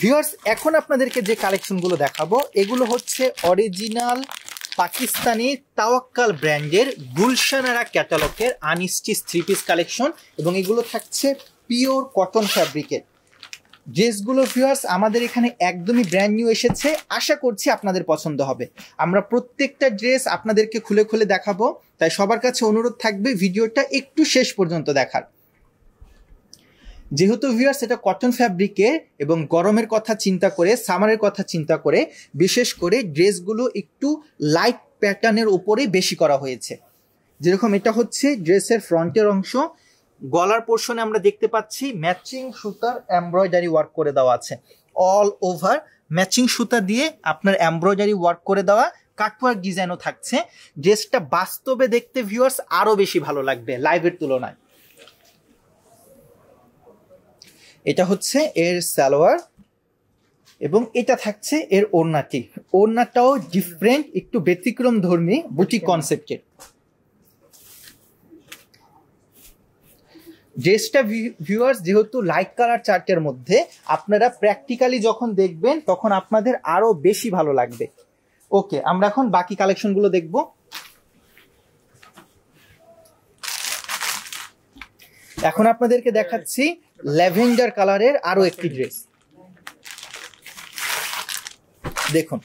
viewers এখন আপনাদেরকে যে কালেকশনগুলো দেখাবো এগুলো হচ্ছে অরিজিনাল পাকিস্তানি তাওয়াক্কাল ব্র্যান্ডের গুলশানারা ক্যাটালগের আনিস্টি থ্রি পিস কালেকশন এবং এগুলো থাকছে পিওর কটন ফ্যাব্রিকের ড্রেসগুলো ভিউয়ার্স আমাদের এখানে একদমই ব্র্যান্ড নিউ এসেছে আশা করছি আপনাদের পছন্দ হবে আমরা প্রত্যেকটা ড্রেস আপনাদেরকে খুলে খুলে দেখাবো তাই সবার কাছে অনুরোধ থাকবে ভিডিওটা একটু শেষ পর্যন্ত দেখার যেহেতু ভিউয়ার্স এটা কটন ফ্যাব্রিকে এবং গরমের কথা চিন্তা করে সামারের কথা চিন্তা করে বিশেষ করে ড্রেসগুলো একটু লাইট প্যাটার্নের উপরে বেশি করা হয়েছে যেরকম এটা হচ্ছে ড্রেসের ফ্রন্টের অংশ গলার পোর্শনে আমরা দেখতে পাচ্ছি ম্যাচিং সুতার এমব্রয়ডারি ওয়ার্ক করে দেওয়া আছে অল ওভার ম্যাচিং সুতা দিয়ে আপনার এমব্রয়ডারি ওয়ার্ক করে দেওয়া কাটওয়ার্ক ডিজাইনও থাকছে ড্রেসটা বাস্তবে দেখতে ভিউয়ার্স আরও বেশি ভালো লাগবে লাইভের তুলনায় এটা হচ্ছে এর সালোয়ার এবং এটা থাকছে এর ওড়নাটি ওড়নাটাও ডিফারেন্ট একটু ব্যতিক্রম ধর্মী বুটি কনসেপ্টের ড্রেসটা ভিউয়ার্স যেহেতু লাইট কালার চার্টের মধ্যে আপনারা প্র্যাকটিক্যালি যখন দেখবেন তখন আপনাদের আরও বেশি ভালো লাগবে ওকে আমরা এখন বাকি কালেকশনগুলো দেখব এখন আপনাদেরকে দেখাচ্ছি ল্যাভেন্ডার কালারের আরো একটি ড্রেস দেখুন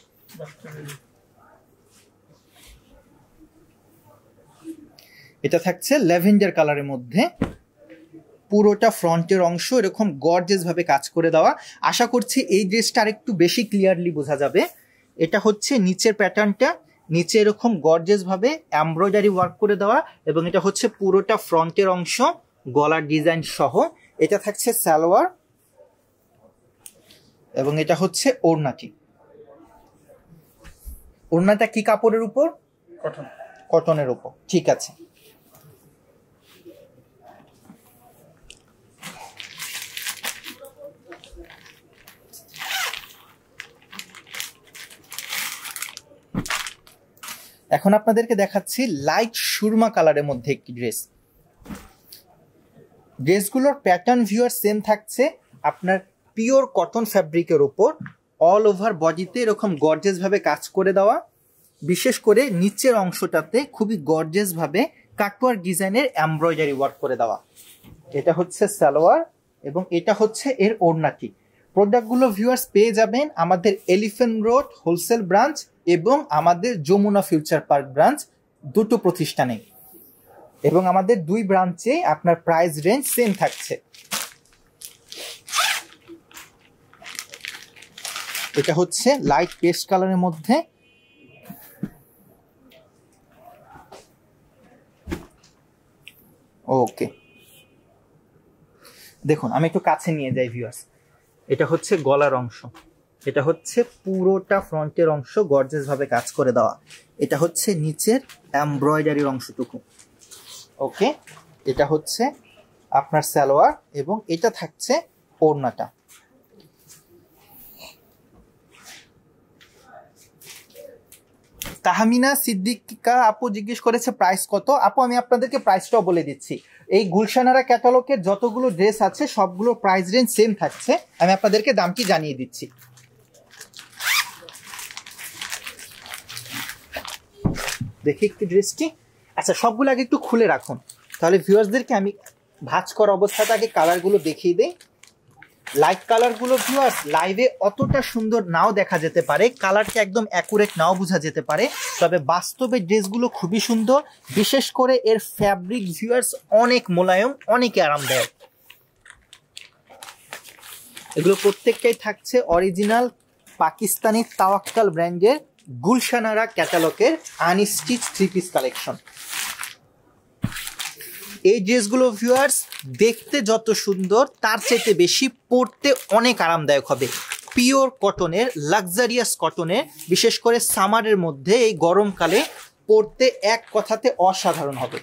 এটা থাকছে ল্যাভেন্ডার কালারের মধ্যে পুরোটা ফ্রন্টের অংশ এরকম গর্জেস ভাবে কাজ করে দেওয়া আশা করছি এই ড্রেসটা আরেকটু বেশি ক্লিয়ারলি বোঝা যাবে এটা হচ্ছে নিচের প্যাটার্নটা নিচে এরকম গর্জেস ভাবে এমব্রয়ডারি ওয়ার্ক করে দেওয়া এবং এটা হচ্ছে পুরোটা ফ্রন্টের অংশ গলার ডিজাইন সহ এটা থাকছে সালোয়ার এবং এটা হচ্ছে ওড়নাটি ওড়নাটা কি কাপড়ের উপর কটন কটনের উপর ঠিক আছে এখন আপনাদেরকে দেখাচ্ছি লাইট সুরমা কালারের মধ্যে একটি ড্রেস ড্রেসগুলোর প্যাটার্ন ভিউয়ার সেম থাকছে আপনার পিওর কটন ফ্যাব্রিকের ওপর অল ওভার বডিতে এরকম গর্জেসভাবে কাজ করে দেওয়া বিশেষ করে নিচের অংশটাতে খুবই গর্জেসভাবে কাটোয়ার ডিজাইনের এমব্রয়ডারি ওয়ার্ক করে দেওয়া এটা হচ্ছে সালোয়ার এবং এটা হচ্ছে এর ওড়নাটি প্রোডাক্টগুলো ভিউয়ার্স পেয়ে যাবেন আমাদের এলিফেন্ট রোড হোলসেল ব্রাঞ্চ এবং আমাদের যমুনা ফিউচার পার্ক ব্রাঞ্চ দুটো প্রতিষ্ঠানে এবং আমাদের দুই ব্রাঞ্চে আপনার প্রাইস রেঞ্জ সেম থাকছে এটা হচ্ছে লাইট পেস্ট কালারের মধ্যে ওকে দেখুন আমি একটু কাছে নিয়ে যাই ভিউয়ার্স এটা হচ্ছে গলার অংশ এটা হচ্ছে পুরোটা ফ্রন্টের অংশ গর্জেসভাবে কাজ করে দেওয়া এটা হচ্ছে নিচের এমব্রয়ডারির অংশটুকু ওকে এটা হচ্ছে আপনার সালোয়ার এবং এটা থাকছে ওড়নাটা তাহমিনা সিদ্দিকা আপু জিজ্ঞেস করেছে প্রাইস কত আপু আমি আপনাদেরকে প্রাইসটাও বলে দিচ্ছি এই গুলশানারা ক্যাটালগের যতগুলো ড্রেস আছে সবগুলো প্রাইস রেঞ্জ সেম থাকছে আমি আপনাদেরকে দামটি জানিয়ে দিচ্ছি দেখি একটু ড্রেসটি আচ্ছা সবগুলো আগে একটু খুলে রাখুন তাহলে ভিউয়ার্সদেরকে আমি ভাজ করা অবস্থাটাকে কালারগুলো দেখিয়ে দিই লাইট কালারগুলো ভিউয়ার্স লাইভে অতটা সুন্দর নাও দেখা যেতে পারে কালারকে একদম অ্যাকুরেট নাও বোঝা যেতে পারে তবে বাস্তবে ড্রেসগুলো খুবই সুন্দর বিশেষ করে এর ফ্যাব্রিক ভিউয়ার্স অনেক মোলায়ম অনেক আরামদায়ক এগুলো প্রত্যেকটাই থাকছে অরিজিনাল পাকিস্তানি তাওয়াক্কাল ব্র্যান্ডের গুলশানারা ক্যাটালগের আনস্টিচ থ্রি পিস কালেকশন এই ড্রেসগুলো ভিউয়ার্স দেখতে যত সুন্দর তার চাইতে বেশি পরতে অনেক আরামদায়ক হবে পিওর কটনের লাক্সারিয়াস কটনে বিশেষ করে সামারের মধ্যে এই গরমকালে পরতে এক কথাতে অসাধারণ হবে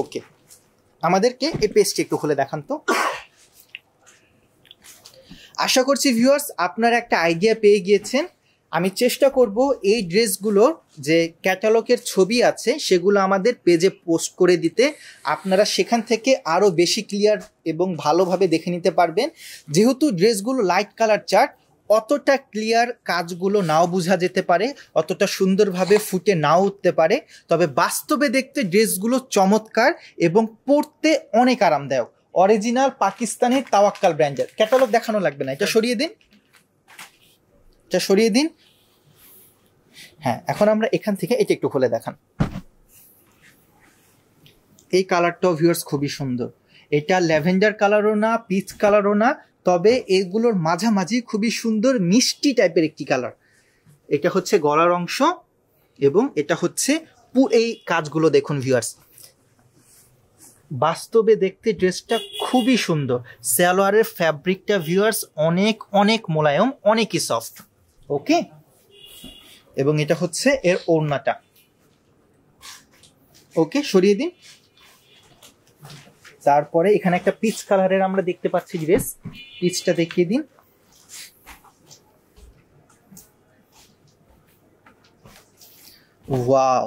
ওকে আমাদেরকে এই পেস্টটি একটু খুলে দেখান তো আশা করছি ভিউয়ার্স আপনারা একটা আইডিয়া পেয়ে গিয়েছেন আমি চেষ্টা করব এই ড্রেসগুলোর যে ক্যাটালগের ছবি আছে সেগুলো আমাদের পেজে পোস্ট করে দিতে আপনারা সেখান থেকে আরও বেশি ক্লিয়ার এবং ভালোভাবে দেখে নিতে পারবেন যেহেতু ড্রেসগুলো লাইট কালার চার্ট অতটা ক্লিয়ার কাজগুলো নাও বোঝা যেতে পারে অতটা সুন্দরভাবে ফুটে নাও উঠতে পারে তবে বাস্তবে দেখতে ড্রেসগুলো চমৎকার এবং পরতে অনেক আরামদায়ক অরিজিনাল পাকিস্তানি তাওয়াক্কাল ব্র্যান্ডের ক্যাটালগ দেখানো লাগবে না এটা সরিয়ে দিন এটা সরিয়ে দিন হ্যাঁ এখন আমরা এখান থেকে এটা একটু খুলে দেখান এই কালারটাও ভিউয়ার্স খুবই সুন্দর এটা ল্যাভেন্ডার কালারও না পিচ কালারও না তবে এগুলোর মাঝামাঝি খুবই সুন্দর মিষ্টি টাইপের একটি কালার এটা হচ্ছে গলার অংশ এবং এটা হচ্ছে এই কাজগুলো দেখুন ভিউয়ার্স বাস্তবে দেখতে ড্রেসটা খুবই সুন্দর সালোয়ারের ফ্যাব্রিকটা ভিউয়ার্স অনেক অনেক মোলায়ম অনেকই সফট ওকে এবং এটা হচ্ছে এর ওড়নাটা ওকে সরিয়ে দিন তারপরে এখানে একটা পিচ কালারের আমরা দেখতে পাচ্ছি ড্রেস পিচটা দেখিয়ে দিন ওয়াও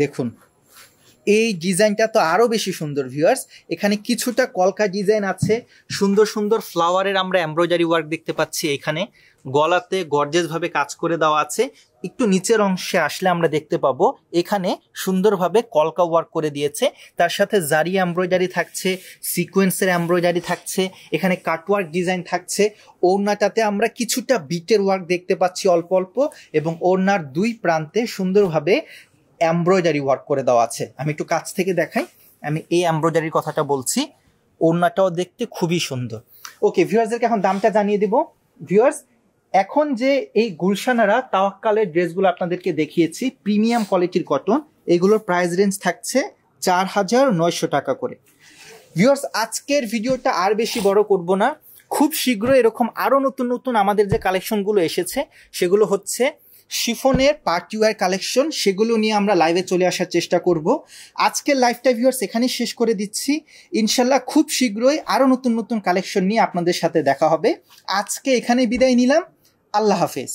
দেখুন এই ডিজাইনটা তো আরও বেশি সুন্দর ভিউয়ার্স এখানে কিছুটা কলকা ডিজাইন আছে সুন্দর সুন্দর ফ্লাওয়ারের আমরা এমব্রয়ডারি ওয়ার্ক দেখতে পাচ্ছি এখানে গলাতে গর্জেসভাবে কাজ করে দেওয়া আছে একটু নিচের অংশে আসলে আমরা দেখতে পাবো এখানে সুন্দরভাবে কলকা ওয়ার্ক করে দিয়েছে তার সাথে জারি এমব্রয়ডারি থাকছে সিকোয়েন্সের এমব্রয়ডারি থাকছে এখানে কাটওয়ার্ক ডিজাইন থাকছে ওড়নাটাতে আমরা কিছুটা বিটের ওয়ার্ক দেখতে পাচ্ছি অল্প অল্প এবং ওড়নার দুই প্রান্তে সুন্দরভাবে এমব্রয়ডারি ওয়ার্ক করে দেওয়া আছে আমি একটু কাছ থেকে দেখাই আমি এই এমব্রয়ডারির কথাটা বলছি ওড়নাটাও দেখতে খুবই সুন্দর ওকে ভিউয়ার্সদেরকে এখন দামটা জানিয়ে দেব ভিউয়ার্স এখন যে এই গুলশানারা তাওয়াক্কালের ড্রেসগুলো আপনাদেরকে দেখিয়েছি প্রিমিয়াম কোয়ালিটির কটন এগুলোর প্রাইস রেঞ্জ থাকছে চার হাজার নয়শো টাকা করে ভিউয়ার্স আজকের ভিডিওটা আর বেশি বড় করব না খুব শীঘ্র এরকম আরও নতুন নতুন আমাদের যে কালেকশনগুলো এসেছে সেগুলো হচ্ছে শিফনের পার্টিওয়ার কালেকশন সেগুলো নিয়ে আমরা লাইভে চলে আসার চেষ্টা করব আজকের লাইভটা ভিউয়ার্স এখানে শেষ করে দিচ্ছি ইনশাল্লাহ খুব শীঘ্রই আরও নতুন নতুন কালেকশন নিয়ে আপনাদের সাথে দেখা হবে আজকে এখানে বিদায় নিলাম আল্লাহ হাফেজ